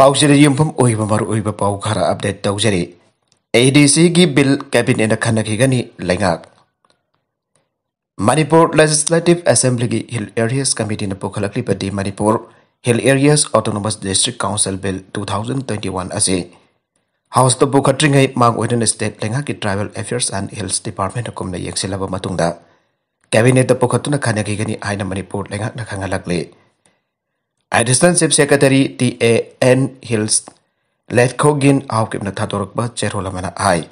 पाजर यूम मरुब पा खर अपडेट तौजरी ए डी सी की बिल कैबिनेट खनगनी मनपुर लेजिस्लेटिव असेंबली की हिल एरियास कमीटी ने पुखल्ली Manipur hill areas autonomous district council bill 2021 असे हाउस तो पुखद्री मांगन स्टेट लेना की tribal affairs and hills department कम यंगब कैबिनेट पुखत्न खनगनी मनपुर लेना खाला Assistant Chief Secretary T.A.N. Hills led Kogin Haukip na tatorokba chero lamana ay.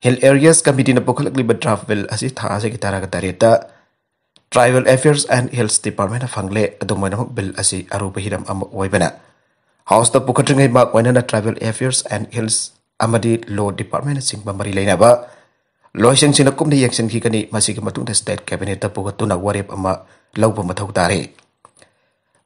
Hill Areas Committee na pukalagliba draft bill asi thaa si kitara katarita. Tribal Affairs and Hills Department na fangle adumoy namok bill asi arupa hiram ama waibana. House na pukatringay makwana na Tribal Affairs and Hills amadi Law Department Sing singba marilay na ba. Law siyang sinakum na yaksan kikani masigamatung na State Cabinet na pukatuna warip ama lawba matawtari.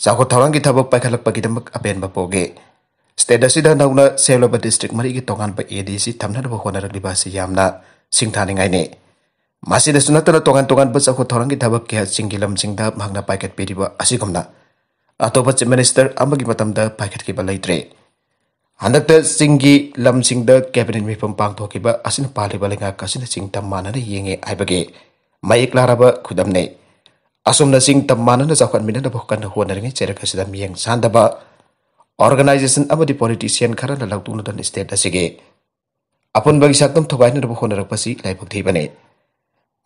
Sangko tawang kita bok pai kalak pagi demek apen bapoge. Steda sida nauna selo ba district mari ki tongan ba edc tamna ba khona rak libasi yamna sing tani ngai ne. Masih da sunat na tongan tongan bas ako tawang kita bok kia singgilam singda mangna pai kat pediba asikomna. Atau ba minister amagi matam da pai kat ki ba laitre. Handak da singgi lam singda cabinet mi pang thoki ba asin pali ba lenga kasina mana ne yenge bage. Mai iklaraba khudam ne asom na sing tam na zakwan minan na bokan na huan na ringai cerka sida miang sanda ba organization di politician kara na lagtung na dan state asige apun bagi saktam thobai na bokan na rakpasi lai bhakti bane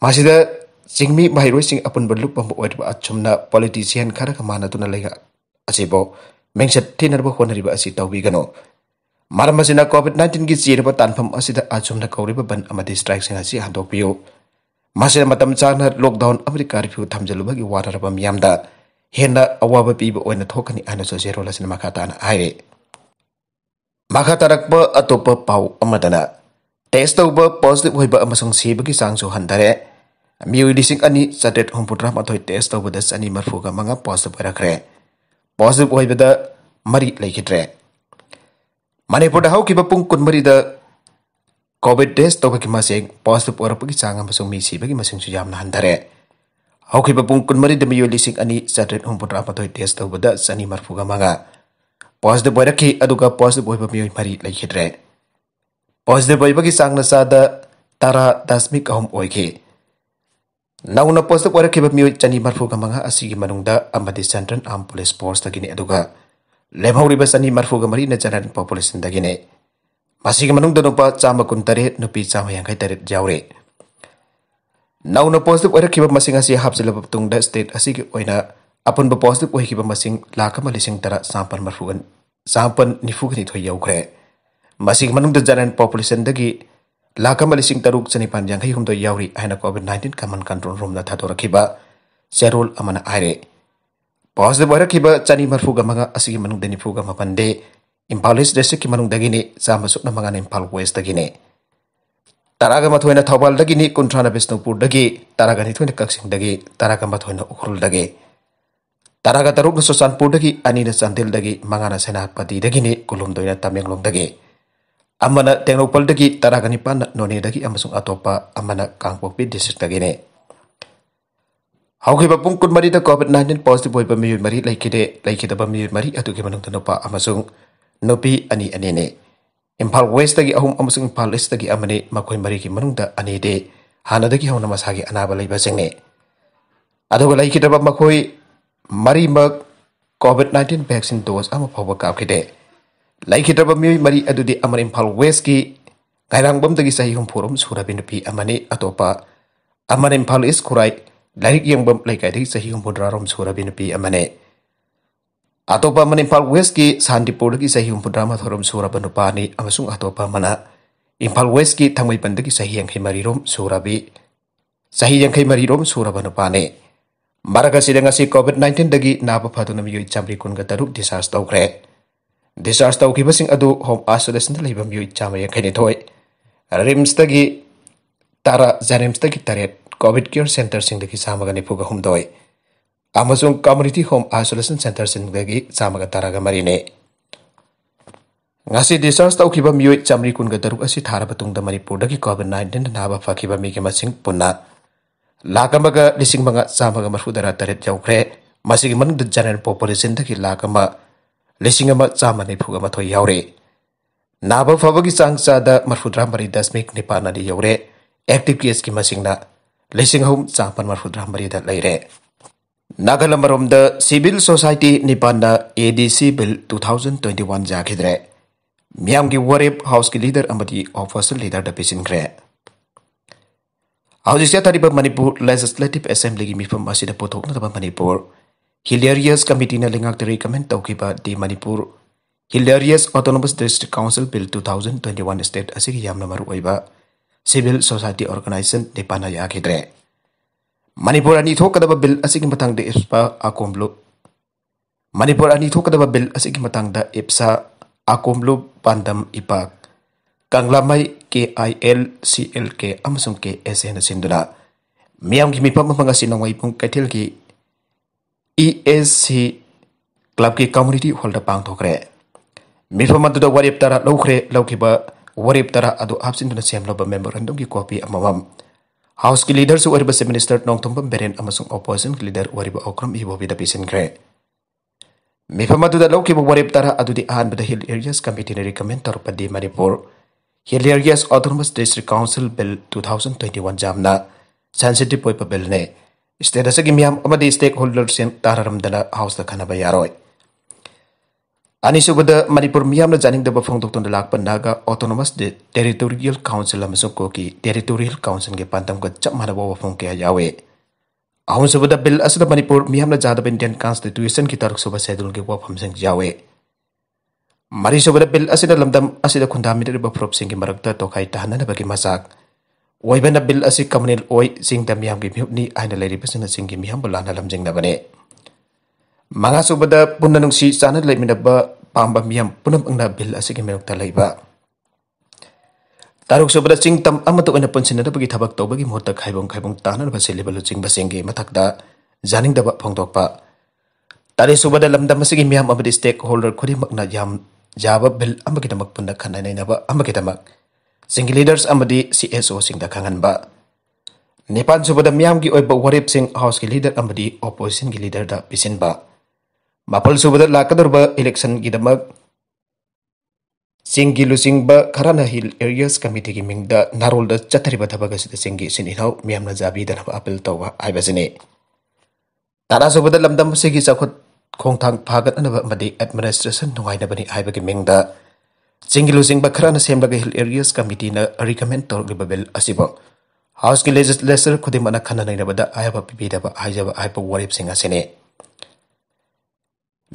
masida singmi roi sing apun berluk pam oid ba achum na politician kara ka mana tu na laiga asibo mengsat tin na bokan na riba asi tawbi gano maram masina covid 19 gi ba tanpham asida achum na kauri ban amadi strike sing asi handok piyo masih matam chana lockdown Amerika itu tam jalu bagi warar bam yamda. Hena orang itu kan ini anu ana so zero lasin makatana aire. Makatarak ba atau ba pau amadana. Tes tau ba positif wai ba amasang si bagi sang so hantare. Miu disik ani sadet humput rahma toi tes tau ba das ani marfuga manga positif wai rakre. Positif wai ba da lagi laikitre. mana poda hau kibapung kun mari da COVID test to bagi masing positive or pagi sanga masung misi bagi masing sujam na handare. Hau ki papung kun mari demi yoli ani sadret hum putra patoi test to bada sani marfuga manga. Positive boy ki aduga positive boy pemiyo mari lai khidre. Positive boy bagi sang sada tara dasmik kaum oike. ki. Nauna positive boy ki pemiyo chani marfuga manga asigi manungda amadi ampules arm police force aduka. aduga. Lemhauri basani marfuga mari na jalan population tagini. मनुपुन तरह चाम यांख तरह जाऊरे noun positive हापजल तुम स्टेट अपुब पॉजिटिव लाख लिंग तरह चापन मफूग चापन निफूगनीख्रे जनरल पॉपुलेसन लाख लिंग तरुक चनीपान यांखयुद यौरी कोविड नाइन्टीन कमन कंट्रोल रूम थाद्रब चेरोल पॉजिटिव चनी मफूग निफूग मपन impawlis district manung dagini sama sukna mangan impal west dagini taraga mathoina thobal dagini kuntrana bisnupur dagi taraga ni thoina kaksing dagi taraga mathoina ukhrul dagi taraga taruk pur dagi anina chandil dagi mangana senapati dagini kulum doina long dagi amana tengnopal dagi taraga ni pan noni dagi amasung atopa amana kangpopi district dagini ꯍꯧꯈꯤꯕ ꯄꯨꯡ ꯀꯨꯟꯃꯔꯤꯗ COVID nineteen positive ꯑꯣꯏꯕ ꯃꯤꯑꯣꯏ ꯃꯔꯤ ꯂꯩꯈꯤꯗꯦ ꯂꯩꯈꯤꯗꯕ ꯃꯤꯑꯣꯏ mari ꯑꯗꯨꯒꯤ ꯃꯅꯨꯡꯗ ꯅꯨꯄꯥ amasung nopi ani ani ne Impal West dagi ahum amusung Impal East tagi amane makoi mari ki da ani de hana dagi hauna masagi anaba laiba jengne adoga lai kitaba makoi mari mak COVID-19 vaccine dose ama phawa ka kide lai kitaba mi mari adu di amar Impal West ki gairang bom tagi sahi hum forum surabi nopi amane atopa amar Impal East kurai gi yang bom lai kai tagi sahi hum bodra rom sura nopi amane atau paman impal weski sandi polegi sahi umpun drama horom sura banupani amasung atau pamana impal weski tangmai pandegi sahi yang rom sura bi sahi yang himarirom sura banupani Maraka sidang asi covid 19 dagi napa phatu nami yoi chamri kun gataruk taruk disas tau kre disas tau kiba sing adu home isolation da lebam yoi chamri yang kaini toi. rims dagi tara jarims dagi taret covid care center sing dagi samagani puga hum doi ꯑꯃꯁꯨꯡ community home isolation ꯁꯦꯟꯇꯔꯁꯤꯡꯗꯒꯤ ꯆꯥꯝꯃꯒ ꯇꯔꯥꯒ ꯃꯔꯤꯅꯤ ꯉꯁꯤ ꯗꯤꯁꯆꯥꯔꯖ ꯇꯧꯈꯤꯕ ꯃꯤꯑꯣꯏ ꯆꯥꯝꯃꯔꯤ ꯀꯨꯟꯒ ꯇꯔꯨꯛ ꯑꯁꯤ ꯊꯥꯔꯕ ꯇꯨꯡꯗ ꯃꯅꯤꯄꯨꯔꯗꯒꯤ ꯀꯣꯚꯤꯗ ꯅꯥꯏꯟꯇꯤꯟ ꯅꯥꯕ ꯐꯈꯤꯕ ꯃꯤꯒꯤ ꯃꯁꯤꯡ ꯄꯨꯟꯅ ꯂꯥꯈ ꯑꯃꯒ ꯂꯤꯁꯤꯡ ꯃꯉꯥ ꯆꯥꯝꯃꯒ ꯃꯔꯐꯨꯇꯔꯥ ꯇꯔꯦꯠ ꯌꯧꯈ꯭ꯔꯦ ꯃꯁꯤꯒꯤ ꯃꯅꯨꯡꯗ ꯖꯦꯅꯔꯦꯜ ꯄꯣꯄꯨꯂꯦꯁꯟꯗꯒꯤ ꯂꯥꯈ ꯑꯃ ꯂꯤꯁꯤꯡ ꯑꯃ ꯆꯥꯝꯃ ꯅꯤꯐꯨꯒ ꯃꯥꯊꯣꯏ ꯌꯥꯎꯔꯦ ꯅꯥꯕ ꯐꯕꯒꯤ ꯆꯥꯡ ꯆꯥꯗ ꯃꯔꯐꯨꯇꯔꯥ ꯃꯔꯤ ꯗꯁꯃꯤꯛ ꯅꯤꯄꯥꯟ ꯑꯅꯤ ꯌꯧꯔꯦ ꯑꯦꯛꯇꯤꯚ ꯀꯦꯁꯀꯤ ꯃꯁꯤꯡꯅ ꯂꯤꯁꯤꯡ ꯑꯍꯨꯝ ꯆꯥꯝꯃꯟ ꯃꯔꯐꯨꯇꯔꯥ ꯃꯔꯤꯗ ꯂꯩꯔꯦ नागालैंड सिविल सोसाइटी निपान A D C bill two 2021 जाखिद्रे म्याम की वरेब हाउस की लीडर अमदी ऑफिसल लीडर द पिसिनग्रे हाउस तरीब मणिपुर लेजिस्लेटिव असेंबली की मिफम असिद मनपुर हिलेरियस कमिटी ने लिंगाक द रिकमेंड दि Manipur hill areas autonomous district council bill 2021 state असिगी यामना मरु ओइबा सिविल सोसाइटी ऑर्गेनाइजेशन निपान याखिद्रे Manipur ani thok kada ba bill asi ki matang de ipsa akom lo. Manipur ani thok kada ba bill asi ki matang da ipsa K lo pandam ipak. Kanglamai KIL CLK amsum ke SN sindura. Miam ki mipam mangasi nongai pung kaitil ki ESC club ki community holder pang thokre. Mipam matu da wari ptara lokre lokiba wari ptara adu absin dana siam lo ba member andong ki kopi amamam. ꯍꯥꯎꯁꯀꯤ ꯂꯤꯗꯔꯁꯨ ꯑꯣꯏꯔꯤꯕ chief minister Nongthombam ꯕꯦꯔꯦꯟ ꯑꯃꯁꯨꯡ ꯑꯣꯄꯣꯖꯤꯁꯟꯒꯤ ꯂꯤꯗꯔ ꯑꯣꯏꯔꯤꯕ ꯑꯣꯀ꯭ꯔꯝ ꯏꯕꯣꯕꯤꯗ ꯄꯤꯁꯤꯟꯈ꯭ꯔꯦ ꯃꯤꯐꯝ ꯑꯗꯨꯗ ꯂꯧꯈꯤꯕ ꯋꯥꯔꯦꯞ ꯇꯔꯥ ꯑꯗꯨꯗꯤ ꯑꯍꯥꯟꯕꯗ ꯍꯤꯜ ꯑꯦꯔꯤꯌꯥꯁ ꯀꯝꯃꯤꯇꯤꯅ ꯔꯤꯀꯃꯦꯟ ꯇꯧꯔꯛꯄꯗꯤ Manipur hill areas autonomous district council bill two thousand twenty one ꯖꯥꯝꯅ ꯁꯦꯟꯁꯤꯇꯤꯚ ꯑꯣꯏꯕ ꯕꯤꯜꯅꯦ ꯁ꯭ꯇꯦꯠ ꯑꯁꯤꯒꯤ ꯃꯤꯌꯥꯝ ꯑꯃꯗꯤ ꯁ꯭ꯇꯦꯛ ꯍꯣꯜꯗꯔꯁꯤꯡ ꯇꯥꯔꯔꯝꯗꯅ ꯍꯥꯎꯁꯇ ꯈꯟꯅꯕ ꯌꯥꯔꯣꯏ ꯑꯅꯤꯁꯨꯕꯗ ꯃꯅꯤꯄꯨꯔ ꯃꯤꯌꯥꯝꯅ ꯆꯥꯅꯤꯡꯗꯕ ꯐꯣꯡꯗꯣꯛꯇꯨꯅ ꯂꯥꯛꯄ ꯅꯥꯒꯥ ꯑꯣꯇꯣꯅꯣꯃꯁ ꯇꯦꯔꯤꯇꯣꯔꯤꯌꯦꯜ ꯀꯥꯎꯟꯁꯤꯜ ꯑꯃꯁꯨꯡ ꯀꯣꯀꯤ ꯇꯦꯔꯤꯇꯣꯔꯤꯌꯦꯜ ꯀꯥꯎꯟꯁꯤꯜꯒꯤ ꯄꯥꯟꯗꯝꯒ ꯆꯞ ꯃꯥꯟꯅꯕ ꯋꯥꯐꯝ ꯀꯌꯥ ꯌꯥꯎꯋꯤ ꯑꯍꯨꯝꯁꯨꯕꯗ ꯕꯤꯜ ꯑꯁꯤꯗ ꯃꯅꯤꯄꯨꯔ ꯃꯤꯌꯥꯝꯅ ꯆꯥꯗꯕ ꯏꯟꯗꯤꯌꯟ ꯀꯟꯁꯇꯤꯇ꯭ꯌꯨꯁꯟꯒꯤ ꯇꯔꯨꯛꯁꯨꯕ ꯁꯦꯗꯨꯜꯒꯤ ꯋꯥꯐꯝꯁꯤꯡ ꯌꯥꯎꯋꯤ ꯃꯔꯤꯁꯨꯕꯗ ꯕꯤꯜ ꯑꯁꯤꯅ ꯂꯝꯗꯝ ꯑꯁꯤꯗ ꯈꯨꯟꯗꯥꯃꯤꯟꯅꯔꯤꯕ ꯐꯨꯔꯨꯞꯁꯤꯡꯒꯤ ꯃꯔꯛꯇ ꯇꯣꯈꯥꯏ ꯇꯥꯍꯟꯅꯅꯕꯒꯤ ꯃꯆꯥꯛ ꯑꯣꯏꯕꯅ ꯕꯤꯜ ꯑꯁꯤ ꯀꯃꯨꯅꯦꯜ ꯑꯣꯏ ꯆꯤꯡꯗ ꯃꯤꯌꯥꯝꯒꯤ ꯃꯤꯍꯨꯠꯅꯤ ꯍꯥꯏꯅ ꯂꯩꯔꯤꯕꯁꯤꯡꯅꯆꯤꯡꯒꯤ ꯃꯤꯌꯥꯝꯕꯨ ꯂꯥꯟꯅ ꯂꯝꯖꯤꯡꯅꯕꯅꯤ mga subada nung si sana laiminaba pambam yam punam ang nabil asig merok talaiba taruk subada chingtam amatu ana sinada bagi tabak thabak tobagi mohta khaibong khaibong tanan ba selibalu ching basengi matakda zaning daba tarik tari subada lamdam asigi miyam amadi stakeholder kodi magna jam jaba bill amagi damak punna khanai nai naba amagi damak sing leaders amadi CSO singda dakangan ba nepan subada miyam gi ba warip sing house gi leader amadi opposition gi leader da pisin ba ꯃꯥꯄꯜ ꯁꯨꯕꯗ ꯂꯥꯛꯀꯗꯧꯔꯤꯕ ꯏꯂꯦꯛꯁꯟꯒꯤꯗꯃꯛ ꯆꯤꯡꯒꯤ ꯂꯨꯆꯤꯡꯕ ꯈꯔꯅ hill areas ꯀꯃꯤꯇꯤꯒꯤ ꯃꯤꯡꯗ ꯅꯥꯔꯣꯜꯗ ꯆꯠꯊꯔꯤꯕ ꯊꯕꯛ ꯑꯁꯤꯗ ꯆꯤꯡꯒꯤ ꯏꯆꯤꯟ ꯏꯅꯥꯎ ꯃꯤꯌꯥꯝꯅ ꯖꯥꯕꯤꯗꯅꯕ ꯑꯄꯤꯜ ꯇꯧꯕ ꯍꯥꯏꯕꯁꯤꯅꯤ ꯇꯔꯥꯁꯨꯕꯗ ꯂꯝꯗꯝ ꯑꯁꯤꯒꯤ ꯆꯥꯎꯈꯠ ꯈꯣꯡꯊꯥꯡ ꯐꯥꯒꯠꯅꯕ ꯑꯃꯗꯤ ꯑꯦꯗꯃꯤꯅꯤꯁꯇ꯭ꯔꯦꯁꯟ ꯅꯨꯡꯉꯥꯏꯅꯕꯅꯤ ꯍꯥꯏꯕꯒꯤ ꯃꯤꯡꯗ ꯆꯤꯡꯒꯤ ꯂꯨꯆꯤꯡꯕ ꯈꯔꯅ ꯁꯦꯝꯂꯒ ꯍꯤꯜ ꯑꯦꯔꯤꯌꯥꯁ ꯀꯃꯤꯇꯤꯅ ꯔꯤꯀꯃꯦꯟ ꯇꯧꯔꯛꯂꯤꯕ ꯕꯤꯜ ꯑꯁꯤꯕꯨ ꯍꯥꯎꯁꯀꯤ ꯂꯦꯖꯤꯁꯂꯦꯆꯔ ꯈꯨꯗꯤꯡꯃꯛꯅ ꯈꯟꯅ ꯅꯩꯅꯕꯗ ꯑꯌꯥꯕ ꯄꯤꯕꯤꯗꯕ ꯍꯥꯏꯖꯕ ꯍꯥꯏꯕ ꯋꯥꯔꯦꯞꯁꯤꯡ ꯑꯁꯤꯅꯤ ꯃꯤꯐꯝ ꯑꯗꯨꯗ ꯏꯞꯁꯥꯒꯤ ꯄ꯭ꯔꯦꯁꯤꯗꯦꯟꯠ ꯇꯧꯔꯥꯡꯕꯝ ꯕꯦꯔꯖꯤꯠ ꯑꯀꯣꯝꯂꯨꯞꯀꯤ ꯚꯥꯏꯁ ꯄ꯭ꯔꯦꯁꯤꯗꯦꯟꯠ ꯑꯥꯏ ꯁꯥꯅꯧꯕ ꯏꯕꯥꯒꯤ ꯄ꯭ꯔꯦꯁꯤꯗꯦꯟꯠ ꯈꯦꯇ꯭ꯔꯤꯃꯦꯝ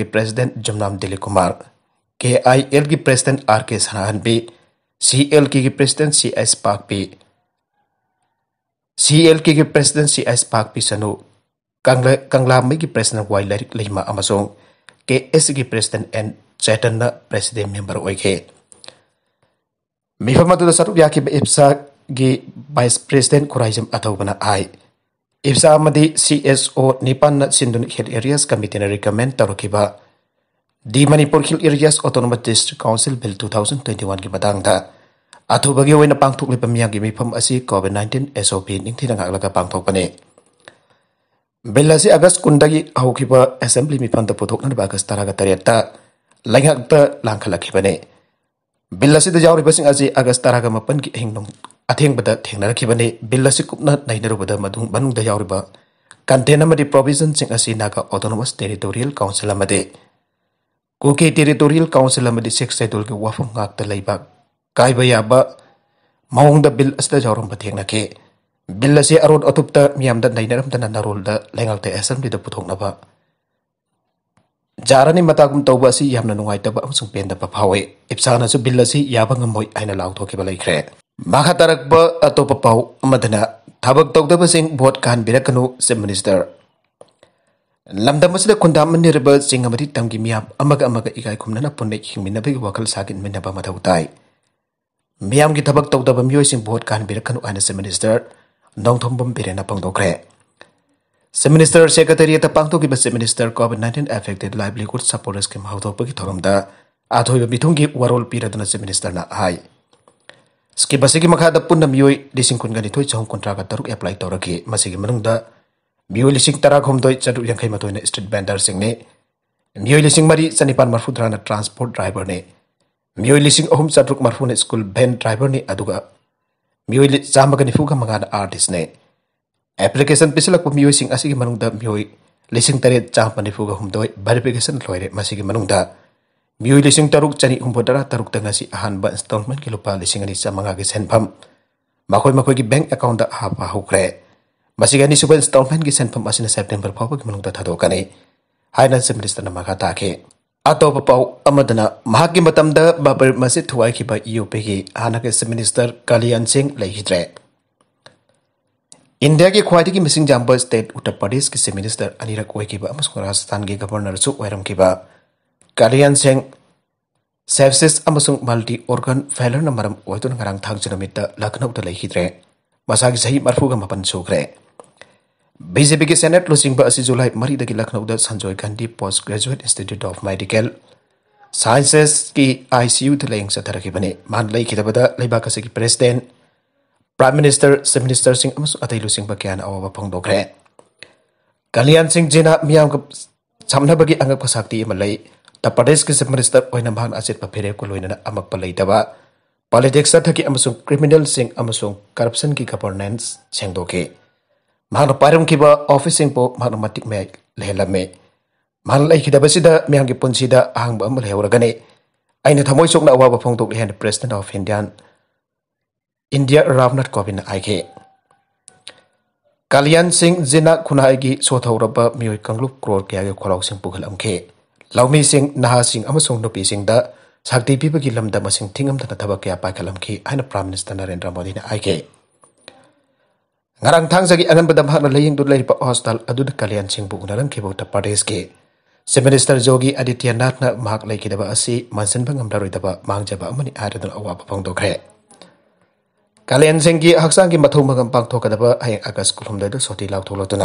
की प्रेसीडें जमनाम ꯖꯨꯝꯅꯥꯝ कुमार के आई एल की प्रेसीडें आर के सनाहन भी सी एल की प्रेसीडें सी एस पाक भी सी एल की प्रेसीडें सी एस पाक भी सनु कंगलामई की प्रेसीडें वाई लाइक लेमा के एस की प्रेसीडें एन चैटन प्रेसीडें मेम्बर ओगे mifam aduda saruk ipsa gi vice president atau bana ai ibsa amadi cso nipan na sindun hill areas committee na recommend tarukiba di manipur hill areas autonomous district council bill 2021 ki madangda pangtuk lipam yang gi mifam asi covid 19 sop ning ningthina pangtuk bani. bill asi agas kundagi kiba assembly mifam ta puthokna ba august 13 ga tareta langakta langkhalakibane bill असिद यावरिबसिंग असे अगस्त तराग मपन की अहिंग अथेंगबद थेंगनरखिबने बिल असि कुपना contain provision Naga autonomous territorial council अमदि कुके टेरिटोरियल काउंसिल अमदि सिक्स शेड्यूल के वाफम गाकत लैबा याब मवंगद बिल असिद यावरम बथेंगनखे बिल असे अरोड अतुपत मियामद नैनरमदन नरोलद लेंगलते jarani matagum tauba si yamna nungai taba usung penda papawe ipsana su billa si yaba ngamoi aina lau toke bala ikre maka tarak ba atau papau madana tabak tauk daba sing buat kahan bira kanu se minister lamda masida kunda mani riba sing amadi tanggi miyab amaga amaga ikai kumna na punai king mina bagi wakal sakin mina ba matautai miyam gi tabak tauk daba miyo sing buat kahan bira kanu aina se minister nong tombom bira na pang dokre Minister Secretary Tapang Toki Basi Minister COVID-19 Affected Livelihood Support Scheme Hautok Pagi Thoramda Athoi Bitungi Warol Piradana Minister na hai. Skip basi ki makha da punna miyoi lising kun gani thoi chong contract taruk apply toragi masi ki manung da miyoi lising tara khom doi chadu yang khai matoi na street vendor sing ne miyoi lising mari chanipan marfu dra na transport driver ne miyoi lising ahum chadruk marfu ne school band driver ne aduga miyoi chama gani fuga manga artist ne application lakpa miyoi sing asigi da miyoi lising tarit chang pani fuga doi verification re masigi da miyoi leasing taruk chani humbodara taruk da si ahan ba installment ki lupa lising ani sa manga ki pam makoi makoi ki bank account da ha pa hukre masigi ani suba installment ki pam asina september phawa ki manungda thado kane finance minister na maga ta ke ꯑꯇꯣꯞꯄ ꯄꯥꯎ ꯑꯃꯗꯅ ꯃꯍꯥꯛꯀꯤ ꯃꯇꯝꯗ masih ꯃꯁꯤ ꯊꯨꯒꯥꯏꯈꯤꯕ ꯌꯨ ꯄꯤꯒꯤ ꯍꯥꯟꯅꯒꯤ kalian sing ꯁꯤꯡ ꯂꯩꯈꯤꯗ꯭ꯔꯦ इंडिया के ख्वाई की मिसिंग जाम्ब स्टेट उत्तर प्रदेश की चीफ मिनिस्टर अनिरक राजस्थान की गवर्नर सुरमी Kalyan Singh sepsis multi organ failure मरम वैदा लखनऊ लेखिद्रे मसा की सही मरफूग मपन सूख्रे बीजेपी के सेनेट लुचिब अ जुलाई मरी Lucknow Sanjay Gandhi post graduate institute of medical sciences की आई सी यू लेंसने मान लेखिद लेबाक president Prime Minister seminister Minister Singh amas ah, atay bagian bagyan awa wapang dokre. Kalian Singh jina miyam samna bagi anggap pasakti imalay. Ta Pradesh ki Sam Minister oi namahan asit papere ko loy na amak palay daba. Politics sa thaki amasung criminal sing amasung corruption ki governance sing doke. Mahana parum ki ba office sing po mahana matik me lehelame. Mahana kita ki dabasida miyam ki punsida ahang ba amal Aina thamoy sok na awa wapang dokre hen President of Indian. India Ramnath Kovind aige Kalian Singh Zina khuna aigi sothauraba mioi kanglup kror kya ge khorau sing pughalam Laumi Singh Naha Singh amasung nopi Singh da sakti pipa gilam da masing tingam thana thaba kya pa kalam khe aina Prime Minister Narendra Modi na ngarang tang sagi anan badam hakna laying dud lai pa adud Kalian Singh bu unalam khe bauta Pradesh ke Chief Minister Jogi Aditya na mahak lai kidaba asi mansan bangam daroi daba mangjaba amani aradun awaba phangdo khe कालेन सेंगी हक्सांग की मथों मगम पांग थोक दब है अगस्त कुफम दे दो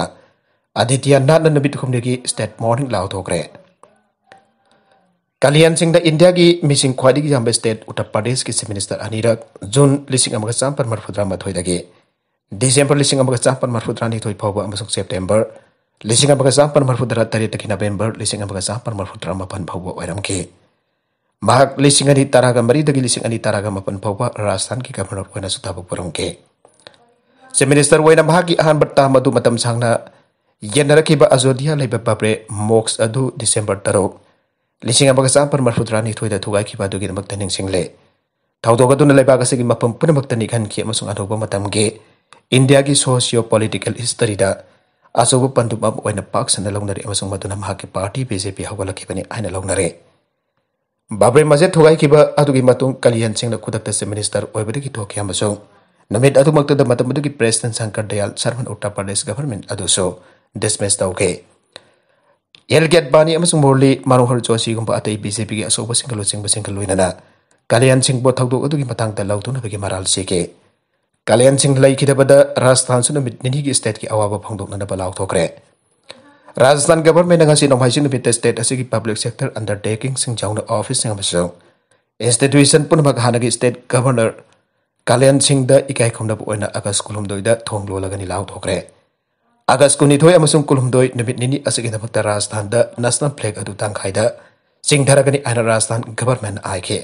आदित्य नाथ ने नबित की स्टेट मॉर्निंग लाउ थोक रहे इंडिया की मिसिंग क्वाडी की स्टेट उत्तर प्रदेश की सिमिनिस्टर अनिरक जून लिसिंग अमगस चांप पर मरफुद्रा मत होई दगे दिसंबर लिसिंग अमगस चांप पर मरफुद्रा नहीं थोई पावो अमसुक सितंबर मरफुद्रा तारीख तक नवंबर लिसिंग अमगस चांप पर मरफुद्रा मपन पावो वैरम की Mahak lisingan hitaraga mari dagi lisingan hitaraga mapan pawa rasan kika menorkuana sutabu Se Minister waina mahagi ahan bertah madu matam sangna yen rakiba azodia lai babre moks adu Desember taro Lising abaga sampar marfudrani thoida thugai kiba dugi namak taning single. Thaudoga tuna lai ga segi mapam puna mak tani khan ki amasung adoba matam ge. India gi sosio political history da asobu pandum ab paksan na long nari amasung maduna mahaki party BJP hawala kibani aina long nari. Babri mazet thogai kiba aduki matung kalian singna kudakta se minister oibadi ki thokya masong. Namit adu makta da matamadu ki president sangkar dayal sarman utta pades government adu so dismiss tau ke. Yel get bani amasung morli marung hal chua sigumpa ata i bcp ki aso ba singkalu singba singkalu inana. Kalian sing bo thogdu adu ki matang da lautu na bagi maral sike. Kalian sing lai kita pada rastan sunamit nini ki estate ki awaba phangdu na na balau Rajasthan government नौ state की public sector undertaking office institution पुनः हाँ state governor Kalyan Singh इकाय खुद अगस्त कुलूम थों लोलगनी लाउे अगस्त कुनी निमित राजस्थान नेशनल फ्लैग अंखा सिंधरगनी राजस्थान गवर्नमेंट आई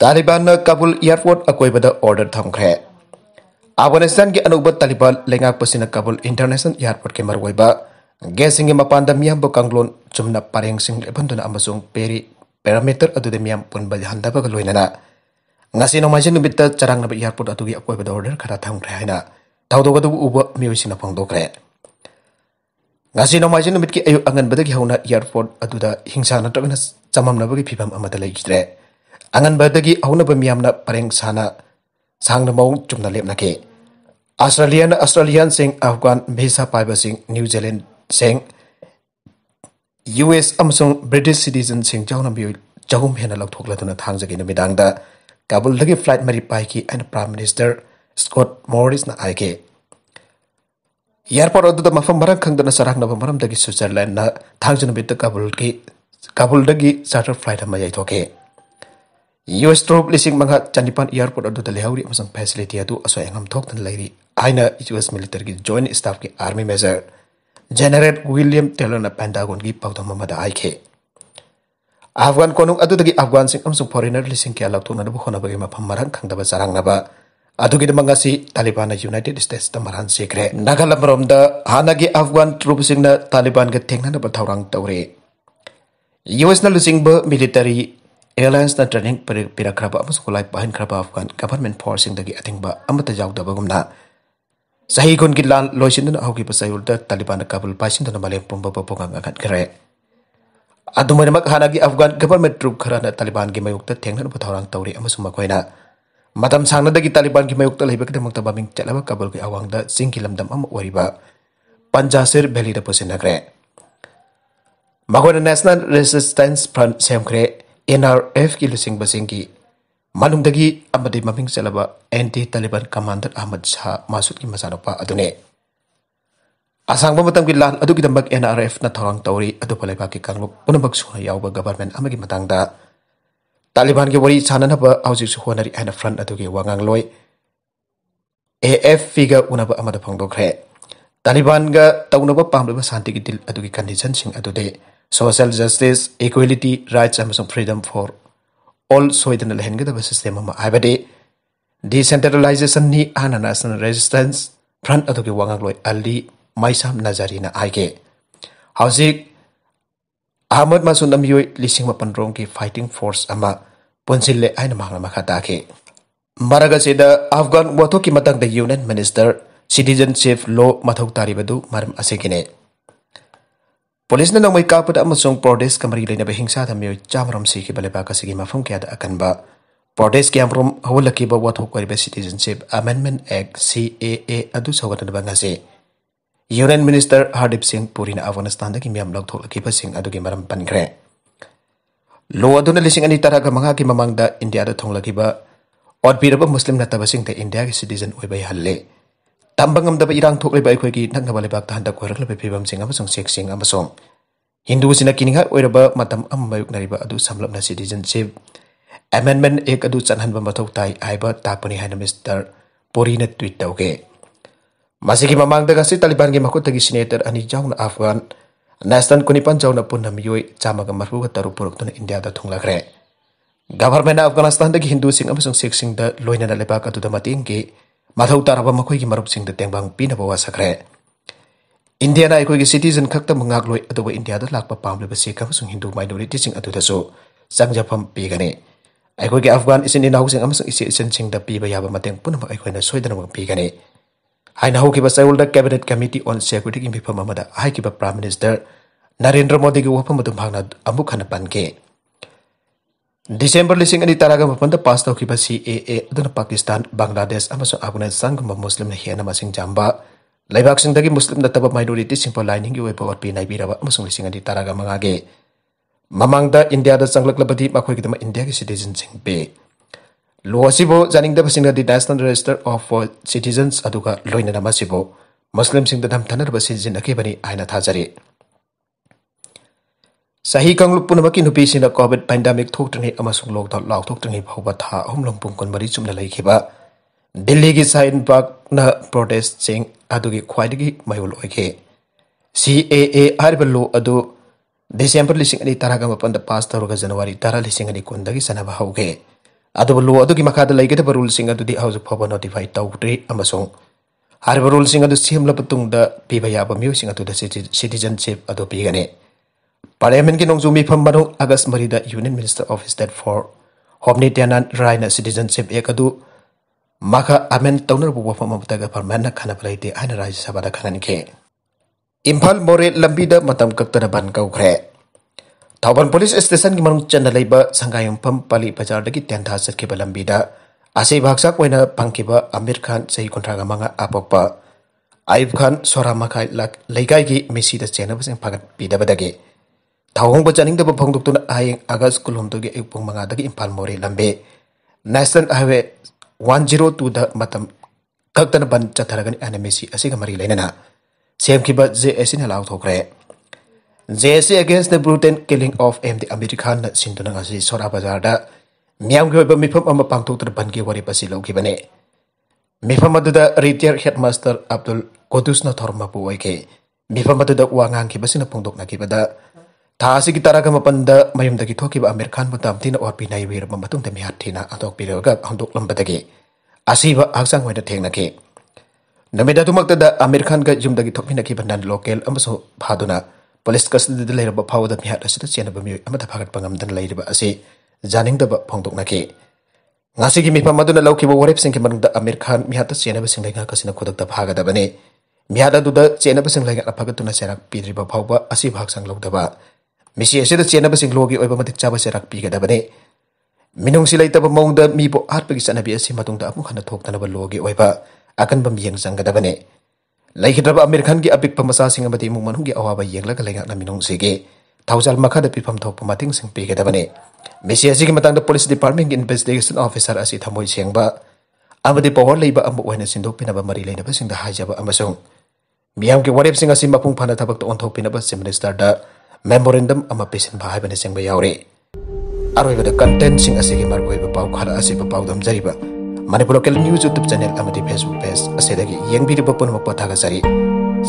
तालिबान काबुल एयरपोर्ट अकोब ऑर्डर थे अफगानिस्तान की अनुब तालिबान लेगा काबुल इंटरनेशनल एयरपोर्ट के मरब ma mapanda miyam bo kanglon chumna pareng sing dona amasung peri parameter adu de miam pun bali handa ba loina na ngasi no majin bitta charang na airport adu gi iya, akoi ba order khara thang re haina thau do gadu uba miyo sina pang do kre ngasi no majin ayu angan badagi hauna airport adu da hingsa na tagna chamam na ba gi phibam amata lai gitu, angan badagi hauna ba miyam na pareng sana sang na maung chumna lep na ke Australian Australian sing Afghan bisa paiba New Zealand ꯁꯤꯡ U S ꯑꯃꯁꯨꯡ ꯕ꯭ꯔꯤꯇꯤꯁ ꯁꯤꯇꯤꯖꯟꯁꯤꯡ ꯆꯥꯎꯅ ꯃꯤꯑꯣꯏ ꯆꯍꯨꯝ ꯍꯦꯟꯅ ꯂꯧꯊꯣꯛꯂꯗꯨꯅ ꯊꯥꯡꯖꯒꯤ ꯅꯨꯃꯤꯗꯥꯡꯗ ꯀꯥꯕꯨꯜꯗꯒꯤ ꯐ꯭ꯂꯥꯏꯠ ꯃꯔꯤ ꯄꯥꯏꯈꯤ ꯑꯩꯅ ꯄ꯭ꯔꯥꯏꯝ ꯃꯤꯅꯤꯁꯇꯔ ꯁ꯭ꯀꯣꯠ ꯃꯣꯔꯤꯁꯅ ꯍꯥꯏꯈꯤ ꯏꯌꯥꯔꯄꯣꯔꯠ ꯑꯗꯨꯗ ꯃꯐꯝ ꯃꯔꯥꯡ ꯈꯪꯗꯅ ꯆꯔꯥꯡꯅꯕ ꯃꯔꯝꯗꯒꯤ ꯁ꯭ꯋꯤꯠꯖꯔꯂꯦꯟꯅ ꯊꯥꯡꯖ ꯅꯨꯃꯤꯠꯇ ꯀꯥꯕꯨꯜꯒꯤ ꯀꯥꯕꯨꯜꯗꯒꯤ ꯆꯥꯔꯇꯔ ꯐ꯭ꯂꯥꯏꯠ ꯑꯃ ꯌꯩꯊꯣꯛꯈꯤ ꯌꯨ ꯑꯦꯁ ꯇ꯭ꯔꯨꯞ ꯂꯤꯁꯤꯡ ꯃꯉꯥ ꯆꯅꯤꯄꯥꯟ ꯏꯌꯥꯔꯄꯣꯔꯠ ꯑꯗꯨꯗ ꯂꯩꯍꯧꯔꯤ ꯑꯃꯁꯨꯡ ꯐꯦꯁꯤꯂꯤꯇꯤ ꯑꯗꯨ ꯑꯁꯣꯏ ꯑꯉꯥꯝ ꯊꯣꯛꯇꯅ ꯂꯩꯔꯤ ꯍꯥꯏꯅ ꯌꯨ ꯑꯦꯁ ꯃꯤꯂꯤꯇꯔꯤꯒꯤ ꯖꯣꯏꯟ ꯁ꯭ꯇꯥꯐꯀꯤ army major General William Taylor na Pentagon gi pawdang mamada aike. Afgan konung adu tagi Afgan sing amsung foreigner lising ke lak tuna dubu kona bagi mapham marang kang daba sarang naba. Adu gi si Taliban na United States ta maran sekre. Nagalam rom da gi Afgan trup sing na Taliban ga thengna na bathaurang taure. US na lising ba military airlines na training pirakraba amsung kulai pahin kraba Afgan government forcing sing ating atingba amata jauk daba gumna. Sahihun gilan loisin dan hauki pasayul da Taliban kabul pasin dan malem pom bapa pongang akan kere. Adu mana mak hana gi Afghan government kerana Taliban gi mayuk da tengnan pa thorang tauri ama suma koina. Matam sang da gi Taliban gi mayuk da lebe kita mangta baming chalaba kabul gi awang da sing kilam dam ama ba. Panjasir belly da pasin nagre. Magona National Resistance Front semkre NRF ki lusing basing ki मम मिंग चलब anti Taliban commander Ahmad Shah Massoud की मजानप अने असंग लान N R F नौर तौरी के पुनम पुनब याब गवर्मेंट तालिबान की वरी चाब हूनरी है फ्रंट अगल ए एफ पी गुनाब फोंदे तालिबान तौब पाब शांति की दिल अगर सिंह social justice equality rights freedom for all ꯁꯣꯏꯗꯅ ꯂꯩꯍꯟꯒꯗꯕ ꯁꯤꯁꯇꯦꯝ ꯑꯃ ꯍꯥꯏꯕꯗꯤ ꯗꯤꯁꯦꯟꯇ꯭ꯔꯦꯂꯥꯏꯖꯦꯁꯟꯅꯤ ꯍꯥꯟꯅ ꯅꯦꯁꯅꯦꯜ ꯔꯦꯖꯤꯁꯇꯦꯟꯁ ꯐ꯭ꯔꯟ ꯑꯗꯨꯒꯤ ꯋꯥꯉꯥꯡꯂꯣꯏ ꯑꯂꯤ ꯃꯩꯁꯥꯝ ꯅꯖꯥꯔꯤꯅ ꯍꯥꯏꯒꯦ ꯍꯧꯖꯤꯛ ꯑꯍꯃꯗ ꯃꯁꯨꯟꯗ ꯃꯤꯑꯣꯏ ꯂꯤꯁꯤꯡ ꯃꯥꯄꯟ ꯔꯣꯝꯒꯤ ꯐꯥꯏꯇꯤꯡ ꯐꯣꯔꯁ ꯑꯃ ꯄꯨꯟꯁꯤꯜꯂꯦ ꯍꯥꯏꯅ ꯃꯍꯥꯛꯅ ꯃꯈꯥ ꯇꯥꯈꯤ ꯃꯔꯛ ꯑꯁꯤꯗ ꯑꯐꯒꯥꯟ ꯋꯥꯊꯣꯛꯀꯤ ꯃꯇꯥꯡꯗ ꯌꯨꯅꯤꯌꯟ ꯃꯤꯅꯤꯁꯇꯔ ꯁꯤꯇꯤꯖꯟꯁꯤꯞ ꯂꯣ ꯃꯊꯧ ꯇꯥꯔꯤꯕꯗꯨ ꯃꯔꯝ ꯑꯁꯤꯒꯤꯅꯤ पुलिस ने नोंगई कापद अमसोंग प्रोडेस कमरी लेने हिंसा थमियो चामरम सी की बलेबा कसी मफम क्या अकनब प्रोडेस की अमरम हवलकीब वथोकरीब citizenship amendment act C A A अदु सौगतनब ngase union minister Hardeep Singh Puri ने अफगानिस्तान की मैम लौथोलकीब सिंह अदु की मरम पनखरे लो अदुना लिसिंग अनि तरह मंगा की ममंग इंडिया थोलकीब और मुस्लिम नतब सिंह इंडिया के सिटीजन ओइबई हल्ले tambang am daba irang thok le bai khoi gi nang ba le bak tahan da khoi rak le phi bam sing am song sek sing am song hindu sina kini ha oi matam am ba yuk nari ba adu samlap na citizenship amendment ek adu chan han ba ma thok tai ai ba ta pani han mr puri na masiki mamang da gasi taliban ge makot gi senator ani jaung na afghan Nasdan kuni pan jauh napun nam yoi cama gemarfu kataru puruk tun India da tungla kre. Gavar mena Afghanistan da Hindu sing amasung sik sing da loina da lepa katu mati ingki mathau taraba makhoi ki marup singda tengbang pina bawa sakre india na ekoi ki citizen khakta mangak loi adoba india da lakpa pamle ba sung hindu mai sing adu da so sangja pham pi gane ekoi ki afghan isin ni nau sing am sung isin sing singda pi yaba mateng puna ma ekoi na soidana bang pi gane hai na hoki ba saiul da cabinet committee on security ki bipham amada hai ki ba prime minister narendra modi ki wapham adum bhagna amukhana Desember lising ini taraga mapanda pasto kiba si e e, AA dan Pakistan, Bangladesh, Amazon Abunan Sang kumba Muslim na hiana masing jamba. Laibak sing daging Muslim na taba minority sing pa lining gi wepa wat pinai birawa Amazon lising ini taraga mangage. Mamang da India da sang lakla badi makwe kita ma India ki citizen sing be. Luasibo zaning da pasing di National Register of Citizens loin loina na bo Muslim sing da dam tanar citizen na kiba aina tazari. सही कांगलुप पुनमकी नुपीसिना COVID pandemic थोक्तनी अमसुंग lockdown लाउथोक्तनी फौबा था अहुमलंग पुम कनबरी चुमना लैखिबा दिल्ली की साइन पार्क न प्रोटेस्ट सिंग अदुगी ख्वाइदगी मयुल ओइखे CAA आर लो अदु डिसेंबर लिसिंग अनि अनी तरागा मपंद पास तरुगा जनवरी तरा लिसिंग अनी कुंदगी सनाबा हौगे की लो अदुगी मखाद लैगदब रूल सिंग अदुदी हाउस फौबा नोटिफाई तौद्री अमसुंग हारिब रूल सिंग अदु सिहमलब तुंगदा पीबा याबा म्यू सिंग द सिटीजनशिप अदु पीगने ꯄꯥꯔꯂꯤꯌꯥꯃꯦꯟꯒꯤ ꯅꯣꯡꯖꯨ ꯃꯤꯐꯝ ꯃꯅꯨꯡ ꯑꯒꯁ ꯃꯔꯤꯗ union minister of state for home Nityanand ꯔꯥꯏꯅ ꯁꯤꯇꯤꯖꯟꯁꯤꯞ ꯑꯦꯛ ꯑꯗꯨ ꯃꯈꯥ ꯑꯃꯦꯟ ꯇꯧꯅꯔꯕ ꯋꯥꯐꯝ ꯑꯃꯠꯇ ꯒꯚꯔꯟꯃꯦꯟꯠꯅ ꯈꯟꯅꯕ ꯂꯩꯇꯦ ꯍꯥꯏꯅ ꯔꯥꯖ꯭ꯌ ꯁꯚꯥꯗ ꯈꯪꯍꯟꯈꯤ ꯏꯝꯐꯥꯜ ꯃꯣꯔꯦ ꯂꯝꯕꯤꯗ ꯃꯇꯝ ꯀꯛꯇꯅ ꯕꯟ ꯀꯧꯈ꯭ꯔꯦ ꯊꯧꯕꯥꯜ ꯄꯨꯂꯤꯁ ꯁ꯭ꯇꯦꯁꯟꯒꯤ ꯃꯅꯨꯡ ꯆꯟꯅ ꯂꯩꯕ ꯁꯪꯒꯥꯌꯨꯝꯐꯝ ꯄꯥꯂꯤ ꯕꯖꯥꯔꯗꯒꯤ ꯇꯦꯟꯊꯥ ꯆꯠꯈꯤꯕ ꯂꯝꯕꯤꯗ ꯑꯁꯩꯕ ꯍꯛꯆꯥꯛ ꯑꯣꯏꯅ ꯐꯪꯈꯤꯕ ꯑꯃꯤꯔ ꯈꯥꯟ ꯆꯍꯤ ꯀꯨꯟꯊ꯭ꯔꯥꯒ ꯃꯉꯥ ꯑꯄꯣꯛꯄ ꯑꯌꯨꯕ ꯈꯥꯟ ꯁꯣꯔꯥ ꯃꯈꯥꯏ ꯂꯩꯀꯥꯏꯒꯤ ꯃꯦꯁꯤꯗ ꯆꯦꯟꯅꯕꯁꯤꯡ ꯐꯒꯠꯄꯤꯗꯕꯗꯒꯤ tau hong bocaning dapat pung doktor aing agak sekolong tuh gak pung mengadagi impal mori lambe nasan awe one zero two dah matam kau tanah ban catharagan animasi asing kemari lain nana siam kiba ZS ini lawat hokre ZS against the brutal killing of MD American sindona ngasih sora bazar da miam kiba mifam ama pung doktor ban gak wari pasi lagi bane mifam ada da retired headmaster Abdul Kudus Nathorma buai ke mifam ada da uangan kiba sih nampung dok nakiba da ꯊꯥ ꯑꯁꯤꯒꯤ ꯇꯔꯥꯒ ꯃꯥꯄꯟꯗ ꯃꯌꯨꯝꯗꯒꯤ ꯊꯣꯛꯈꯤꯕ ꯑꯃꯤꯔ ꯈꯥꯟꯕꯨ ꯇꯝꯊꯤꯅ ꯑꯣꯔꯄꯤ ꯅꯩꯕꯤꯔꯕ ꯃꯇꯨꯡꯗ ꯃꯤꯍꯥꯠ ꯊꯤꯅ ꯍꯟꯗꯣꯛꯄꯤꯔꯒ ꯍꯟꯗꯣꯛꯂꯝꯕꯗꯒꯤ ꯑꯁꯤꯕ ꯍꯛꯆꯥꯡ ꯑꯣꯏꯅ ꯊꯦꯡꯅꯈꯤ ꯅꯨꯃꯤꯠ ꯑꯗꯨꯃꯛꯇꯗ ꯑꯃꯤꯔ ꯈꯥꯟꯒ ꯌꯨꯝꯗꯒꯤ ꯊꯣꯛꯃꯤꯟꯅꯈꯤꯕ ꯅꯟ ꯂꯣꯀꯦꯜ ꯑꯃꯁꯨ ꯐꯥꯗꯨꯅ ꯄꯨꯂꯤꯁ ꯀꯁꯇꯗꯤꯗ ꯂꯩꯔꯕ ꯐꯥꯎꯕꯗ ꯃꯤꯍꯥꯠ ꯑꯁꯤꯗ ꯆꯦꯟꯅꯕ ꯃꯤꯑꯣꯏ ꯑꯃꯠꯇ ꯐꯥꯒꯠꯄ ꯉꯝꯗꯅ ꯂꯩꯔꯤꯕ ꯑꯁꯤ ꯖꯥꯅꯤꯡꯗꯕ ꯐꯣꯡꯗꯣꯛꯅꯈꯤ ꯉꯁꯤꯒꯤ ꯃꯤꯐꯝ ꯑꯗꯨꯅ ꯂꯧꯈꯤꯕ ꯋꯥꯔꯦꯞꯁꯤꯡꯒꯤ ꯃꯅꯨꯡꯗ ꯑꯃꯤꯔ ꯈꯥꯟ ꯃꯤꯍꯥꯠꯇ ꯆꯦꯟꯅꯕꯁꯤꯡ ꯂꯩꯉꯥꯛ ꯑꯁꯤꯅ ꯈꯨꯗꯛꯇ ꯐꯥꯒꯗꯕꯅꯤ ꯃꯤꯍꯥꯠ ꯑꯗꯨꯗ ꯆꯦꯟꯅꯕꯁꯤꯡ ꯂꯩꯉꯥꯛꯅ ꯐꯥꯒꯠꯇꯨꯅ ꯆꯩꯔꯥꯛ ꯄꯤꯗ꯭ꯔꯤꯕ ꯐꯥꯎꯕ ꯑꯁꯤꯕ ꯍꯛꯆꯥꯡ ꯂꯧꯗꯕ misi itu siapa chena ba sing logi oi matik chaba se ke ga bane minung silai ta ba mong da mi bo har pa gi sanabi matung da mu thok ta na ba logi oi ba akan ba sang ke da bane lai khidra ba amir khan gi abik pa masa sing ba di gi awa ba yeng la ga na minung se ge thausal makha da pi pham thok pa sing pi ke da bane misi ese gi matang da police department gi investigation officer ase thamoi siang ba abade pawar lai ba ambo wa na sindo pina ba mari lai na ba sing da ha ja ba amasong miyam ke warep sing ase to on pina ba minister da memorandum ꯑꯃ ꯄꯤꯁꯤꯟꯕ ꯍꯥꯏꯕꯅꯆꯤꯡꯕ ꯌꯥꯎꯔꯦ ꯑꯔꯣꯏꯕꯗ ꯀꯟꯇꯦꯟꯁꯤꯡ ꯑꯁꯤꯒꯤ ꯃꯔꯨꯑꯣꯏꯕ ꯄꯥꯎ ꯈꯔ ꯑꯁꯤꯕꯨ ꯄꯥꯎꯗꯝꯖꯔꯤꯕ ꯃꯅꯤꯄꯨꯔ ꯂꯣꯀꯦꯜ ꯅ꯭ꯌꯨꯖ ꯌꯨꯇ꯭ꯌꯨꯕ ꯆꯦꯅꯦꯜ ꯑꯃꯗꯤ ꯐꯦꯁꯕꯨꯛ ꯄꯦꯖ ꯑꯁꯤꯗꯒꯤ ꯌꯦꯡꯕꯤꯔꯤꯕ ꯄꯨꯝꯅꯃꯛꯄꯨ ꯊꯥꯒꯠꯆꯔꯤ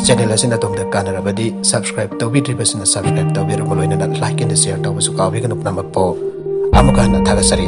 ꯆꯦꯅꯦꯜ ꯑꯁꯤꯅ ꯑꯗꯣꯝꯗ ꯀꯥꯟꯅꯔꯕꯗꯤ ꯁꯕꯁꯀ꯭ꯔꯥꯏꯕ ꯇꯧꯕꯤꯗ꯭ꯔꯤꯕꯁꯤꯡꯅ ꯁꯕꯁꯀ꯭ꯔꯥꯏꯕ ꯇꯧꯕꯤꯔꯝꯕ ꯂꯣꯏꯅꯅ ꯂꯥꯏꯛ ꯑꯦꯟ ꯁꯤꯌꯔ ꯇꯧꯕꯁꯨ ꯀꯥꯎꯕꯤꯒꯅꯨ ꯄꯨꯝꯅꯃꯛꯄꯨ ꯑꯃꯨꯛ ꯍꯟꯅ ꯊꯥꯒꯠꯆꯔꯤ